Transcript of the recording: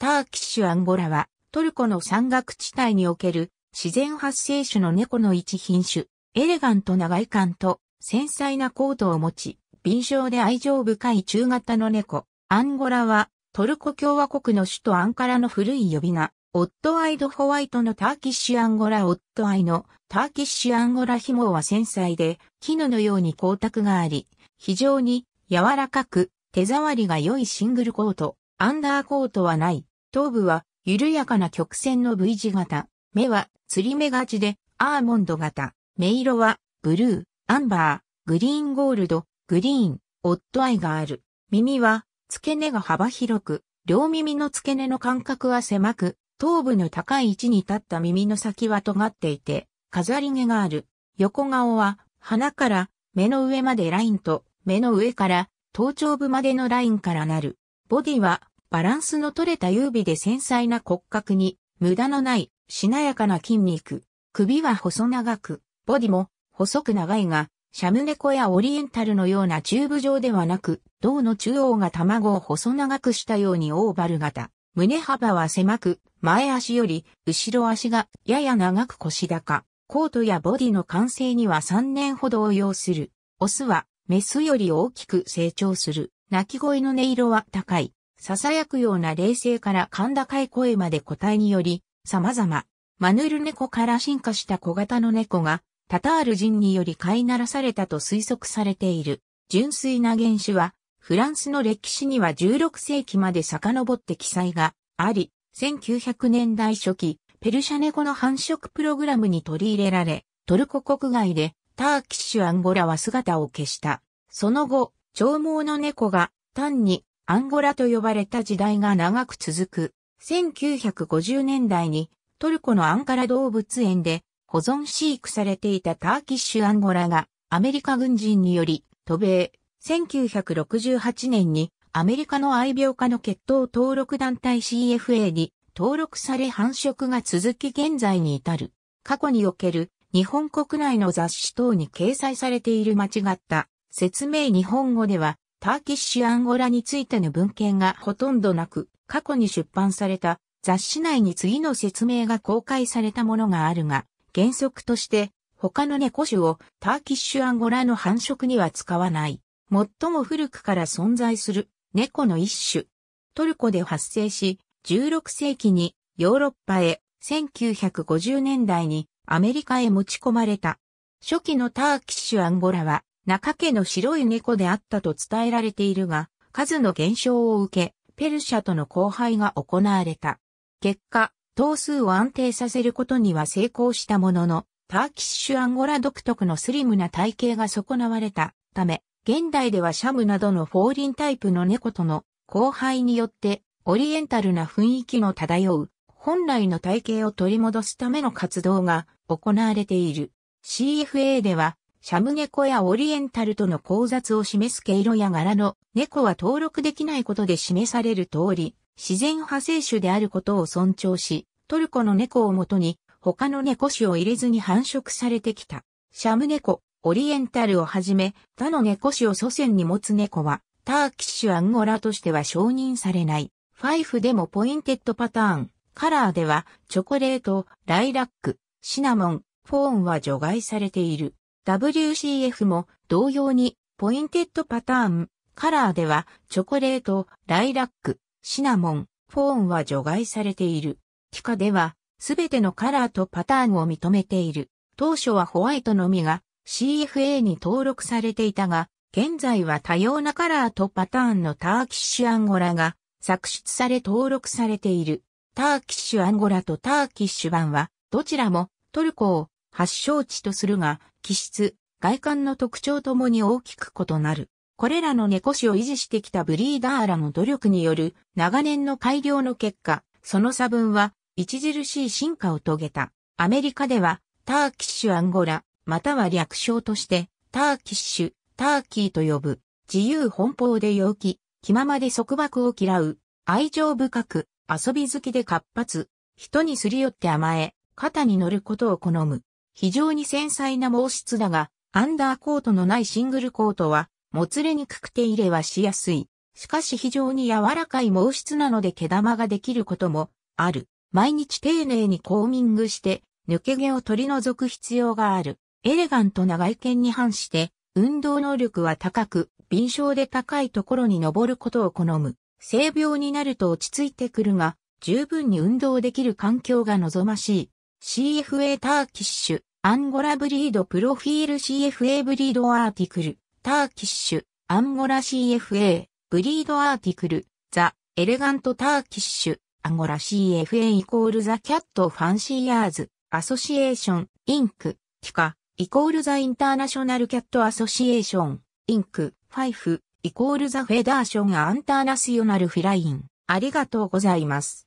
ターキッシュアンゴラは、トルコの山岳地帯における自然発生種の猫の一品種、エレガントな外観と繊細なコートを持ち、敏捷で愛情深い中型の猫。アンゴラは、トルコ共和国の首都アンカラの古い呼び名、オットアイドホワイトのターキッシュアンゴラオットアイのターキッシュアンゴラ紐は繊細で、絹のように光沢があり、非常に柔らかく手触りが良いシングルコート。アンダーコートはない。頭部は緩やかな曲線の V 字型。目は釣り目がちでアーモンド型。目色はブルー、アンバー、グリーンゴールド、グリーン、オッドアイがある。耳は付け根が幅広く、両耳の付け根の間隔は狭く、頭部の高い位置に立った耳の先は尖っていて、飾り毛がある。横顔は鼻から目の上までラインと目の上から頭頂部までのラインからなる。ボディはバランスの取れた優美で繊細な骨格に無駄のないしなやかな筋肉。首は細長く、ボディも細く長いが、シャムネコやオリエンタルのようなチューブ状ではなく、胴の中央が卵を細長くしたようにオーバル型。胸幅は狭く、前足より後ろ足がやや長く腰高。コートやボディの完成には3年ほどを要する。オスはメスより大きく成長する。鳴き声の音色は高い、囁くような冷静から甲高い声まで個体により、様々。マヌル猫から進化した小型の猫が、タタール人により飼いならされたと推測されている。純粋な原種は、フランスの歴史には16世紀まで遡って記載があり、1900年代初期、ペルシャ猫の繁殖プログラムに取り入れられ、トルコ国外でターキッシュアンゴラは姿を消した。その後、長毛の猫が単にアンゴラと呼ばれた時代が長く続く。1950年代にトルコのアンカラ動物園で保存飼育されていたターキッシュアンゴラがアメリカ軍人により渡米。1968年にアメリカの愛病家の血統登録団体 CFA に登録され繁殖が続き現在に至る。過去における日本国内の雑誌等に掲載されている間違った説明日本語では、ターキッシュアンゴラについての文献がほとんどなく、過去に出版された雑誌内に次の説明が公開されたものがあるが、原則として他の猫種をターキッシュアンゴラの繁殖には使わない。最も古くから存在する猫の一種。トルコで発生し、16世紀にヨーロッパへ、1950年代にアメリカへ持ち込まれた。初期のターキッシュアンゴラは中家の白い猫であったと伝えられているが、数の減少を受け、ペルシャとの交配が行われた。結果、頭数を安定させることには成功したものの、ターキッシュアンゴラ独特のスリムな体型が損なわれたため、現代ではシャムなどのフォーリンタイプの猫との交配によって、オリエンタルな雰囲気の漂う、本来の体型を取り戻すための活動が行われている。CFA では、シャム猫やオリエンタルとの交雑を示す毛色や柄の猫は登録できないことで示される通り、自然派生種であることを尊重し、トルコの猫をもとに他の猫種を入れずに繁殖されてきた。シャム猫、オリエンタルをはじめ他の猫種を祖先に持つ猫はターキッシュアンゴラとしては承認されない。ファイフでもポインテッドパターン、カラーではチョコレート、ライラック、シナモン、フォーンは除外されている。WCF も同様にポインテッドパターン、カラーではチョコレート、ライラック、シナモン、フォーンは除外されている。ィカではすべてのカラーとパターンを認めている。当初はホワイトのみが CFA に登録されていたが、現在は多様なカラーとパターンのターキッシュアンゴラが作出され登録されている。ターキッシュアンゴラとターキッシュ版は、どちらもトルコを発祥地とするが、気質、外観の特徴ともに大きく異なる。これらの猫種を維持してきたブリーダーらの努力による長年の改良の結果、その差分は著しい進化を遂げた。アメリカではターキッシュアンゴラ、または略称としてターキッシュ、ターキーと呼ぶ。自由奔放で陽気、気ままで束縛を嫌う、愛情深く、遊び好きで活発、人にすり寄って甘え、肩に乗ることを好む。非常に繊細な毛質だが、アンダーコートのないシングルコートは、もつれにくく手入れはしやすい。しかし非常に柔らかい毛質なので毛玉ができることもある。毎日丁寧にコーミングして、抜け毛を取り除く必要がある。エレガントな外見に反して、運動能力は高く、敏捷で高いところに登ることを好む。性病になると落ち着いてくるが、十分に運動できる環境が望ましい。CFA ターキッシュ、アンゴラブリードプロフィール CFA ブリードアーティクル、ターキッシュ、アンゴラ CFA、ブリードアーティクル、ザ、エレガントターキッシュ、アンゴラ CFA イコールザキャットファンシーアーズ、アソシエーション、インク、キカ、イコールザインターナショナルキャットアソシエーション、インク、ファイフ、イコールザフェダーションアンターナショナルフライン。ありがとうございます。